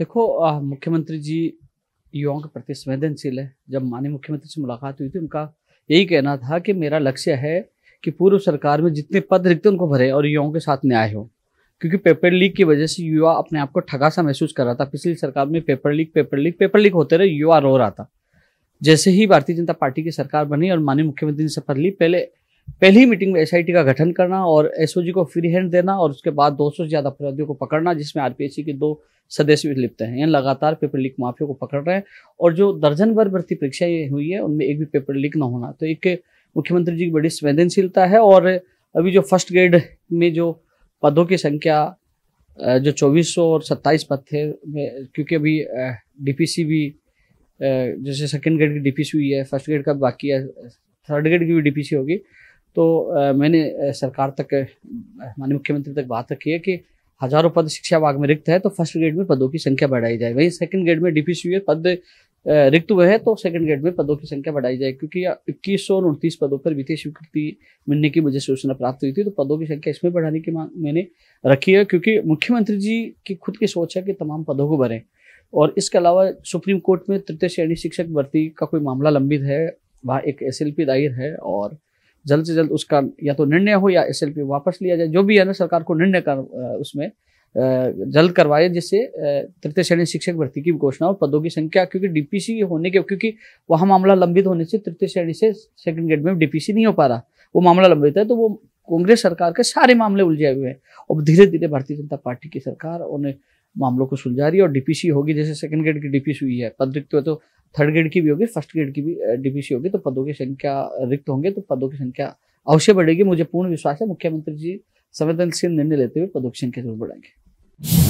देखो मुख्यमंत्री जी युवाओं के प्रति संवेदनशील है जब माननीय मुख्यमंत्री से मुलाकात हुई थी उनका यही कहना था कि मेरा लक्ष्य है कि पूर्व सरकार में जितने पद रिक्त उनको भरे और युवाओं के साथ न्याय हो क्योंकि पेपर लीक की वजह से युवा अपने आप को ठगा सा महसूस कर रहा था पिछली सरकार में paper leak paper leak paper leak होते रहे युवा रो रहा था जैसे ही भारतीय जनता पार्टी की सरकार बनी और माननीय मुख्यमंत्री ने शपथ ली पहले पहली मीटिंग में एसआईटी का गठन करना और एसओजी को फ्री हैंड देना और उसके बाद 200 से ज्यादा अपराधियों को पकड़ना जिसमें आरपीएससी के दो सदस्य भी लिप्त हैं यानी लगातार पेपर लीक माफिया को पकड़ रहे हैं और जो दर्जन भर भर्ती परीक्षाएं हुई है उनमें एक भी पेपर लीक न होना तो एक मुख्यमंत्री जी की बड़ी संवेदनशीलता है और अभी जो फर्स्ट ग्रेड में जो पदों की संख्या जो 2400 और 27 पद थे क्योंकि अभी डीपीसी भी जैसे सेकंड ग्रेड की डीपीसी हुई है फर्स्ट ग्रेड का बाकी है थर्ड ग्रेड की भी डीपीसी होगी तो मैंने सरकार तक माननीय मुख्यमंत्री तक बात रखी है कि हजारों पद शिक्षा विभाग में रिक्त है तो फर्स्ट ग्रेड में पदों की संख्या बढ़ाई जाए वहीं सेकंड ग्रेड में डीपीसी e पद रिक्त हुए हैं तो सेकंड ग्रेड में पदों की संख्या बढ़ाई जाए क्योंकि इक्कीस सौ उनतीस पदों पर वित्तीय स्वीकृति मिलने की मुझे सूचना प्राप्त हुई थी तो पदों की संख्या इसमें बढ़ाने की मांग मैंने रखी है क्योंकि मुख्यमंत्री जी की खुद की सोच है कि तमाम पदों को भरें और इसके अलावा सुप्रीम कोर्ट में तृतीय श्रेणी शिक्षक भर्ती का कोई मामला लंबित है वहाँ एक एस दायर है और जल्द से जल्द उसका या तो निर्णय हो या एस वापस लिया जाए जो भी है ना सरकार को निर्णय कर उसमें जल्द करवाए जिससे तृतीय श्रेणी शिक्षक भर्ती की घोषणा और पदों की संख्या क्योंकि डीपीसी होने के क्योंकि वह मामला लंबित होने से तृतीय श्रेणी से सेकंड ग्रेड में डीपीसी नहीं हो पा रहा वो मामला लंबित है तो वो कांग्रेस सरकार के सारे मामले उलझे हुए हैं और धीरे धीरे भारतीय जनता पार्टी की सरकार और मामलों को सुलझा रही है और डीपीसी होगी जैसे सेकंड ग्रेड की डीपीसी हुई है पद रिक्त हुए तो थर्ड ग्रेड की भी होगी फर्स्ट ग्रेड की भी डीपीसी होगी तो पदों की संख्या रिक्त होंगे तो पदों की संख्या अवश्य बढ़ेगी मुझे पूर्ण विश्वास है मुख्यमंत्री जी संवेदनशील निर्णय लेते हुए पदों की संख्या जरूर बढ़ाएंगे